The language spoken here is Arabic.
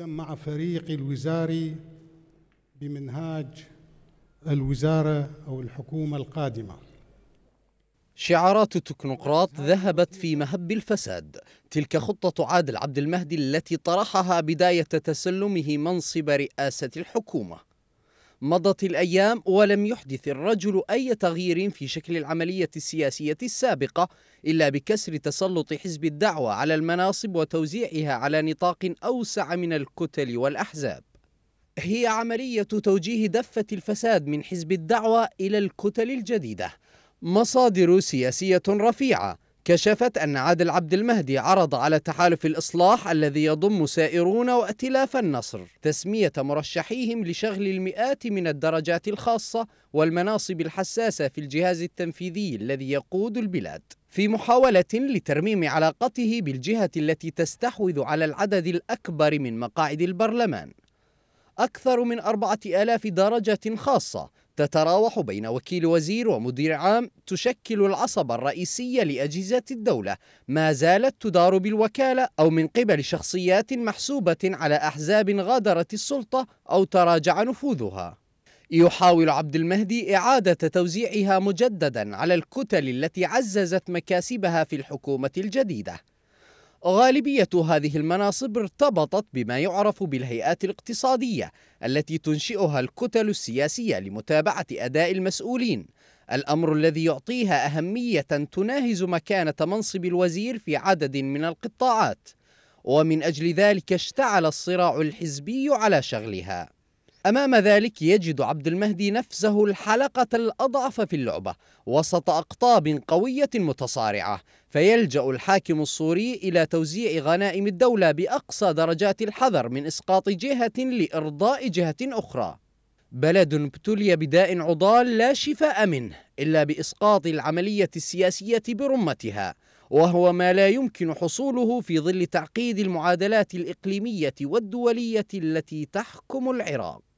مع فريق الوزاري بمنهاج الوزارة أو الحكومة القادمة شعارات التكنوقراط ذهبت في مهب الفساد تلك خطة عادل عبد المهدي التي طرحها بداية تسلمه منصب رئاسة الحكومة مضت الأيام ولم يحدث الرجل أي تغيير في شكل العملية السياسية السابقة إلا بكسر تسلط حزب الدعوة على المناصب وتوزيعها على نطاق أوسع من الكتل والأحزاب هي عملية توجيه دفة الفساد من حزب الدعوة إلى الكتل الجديدة مصادر سياسية رفيعة كشفت أن عادل عبد المهدي عرض على تحالف الإصلاح الذي يضم سائرون وأتلاف النصر تسمية مرشحيهم لشغل المئات من الدرجات الخاصة والمناصب الحساسة في الجهاز التنفيذي الذي يقود البلاد في محاولة لترميم علاقته بالجهة التي تستحوذ على العدد الأكبر من مقاعد البرلمان أكثر من أربعة آلاف درجة خاصة تتراوح بين وكيل وزير ومدير عام تشكل العصبة الرئيسية لأجهزة الدولة ما زالت تدار بالوكالة أو من قبل شخصيات محسوبة على أحزاب غادرت السلطة أو تراجع نفوذها يحاول عبد المهدي إعادة توزيعها مجددا على الكتل التي عززت مكاسبها في الحكومة الجديدة غالبية هذه المناصب ارتبطت بما يعرف بالهيئات الاقتصادية التي تنشئها الكتل السياسية لمتابعة أداء المسؤولين الأمر الذي يعطيها أهمية تناهز مكانة منصب الوزير في عدد من القطاعات ومن أجل ذلك اشتعل الصراع الحزبي على شغلها أمام ذلك يجد عبد المهدي نفسه الحلقة الأضعف في اللعبة وسط أقطاب قوية متصارعة فيلجأ الحاكم السوري إلى توزيع غنائم الدولة بأقصى درجات الحذر من إسقاط جهة لإرضاء جهة أخرى بلد ابتلي بداء عضال لا شفاء منه إلا بإسقاط العملية السياسية برمتها وهو ما لا يمكن حصوله في ظل تعقيد المعادلات الإقليمية والدولية التي تحكم العراق